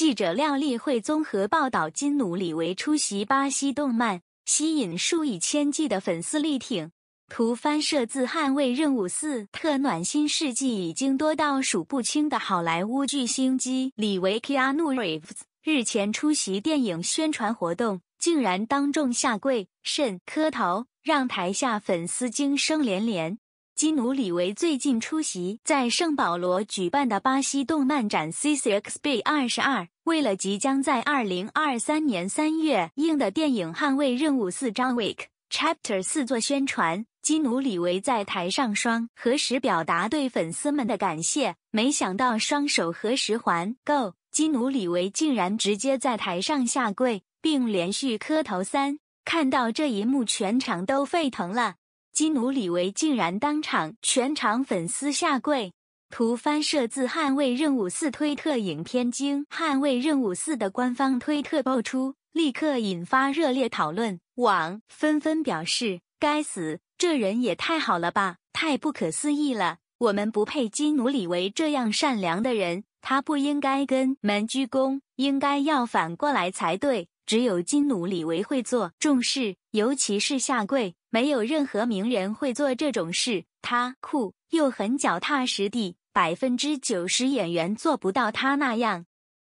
记者廖丽慧综合报道：金努李维出席巴西动漫，吸引数以千计的粉丝力挺。图翻摄自《捍卫任务四》。特暖心事迹已经多到数不清的好莱坞巨星，基李维 k e a n Reeves） 日前出席电影宣传活动，竟然当众下跪、甚磕头，让台下粉丝惊声连连。基努·里维最近出席在圣保罗举办的巴西动漫展 c c x b 二十二，为了即将在二零二三年三月映的电影《捍卫任务四张 w week c h a p t e r 四）做宣传，基努·里维在台上双手合十表达对粉丝们的感谢，没想到双手合十还 Go，基努·里维竟然直接在台上下跪并连续磕头三，看到这一幕，全场都沸腾了。基努·里维竟然当场全场粉丝下跪，图翻摄自捍卫任务四推特影片。经捍卫任务四的官方推特爆出，立刻引发热烈讨论，网纷纷表示：“该死，这人也太好了吧，太不可思议了！我们不配基努·里维这样善良的人，他不应该跟门鞠躬，应该要反过来才对。”只有金努李维会做重视，尤其是下跪，没有任何名人会做这种事。他酷又很脚踏实地，百分之九十演员做不到他那样。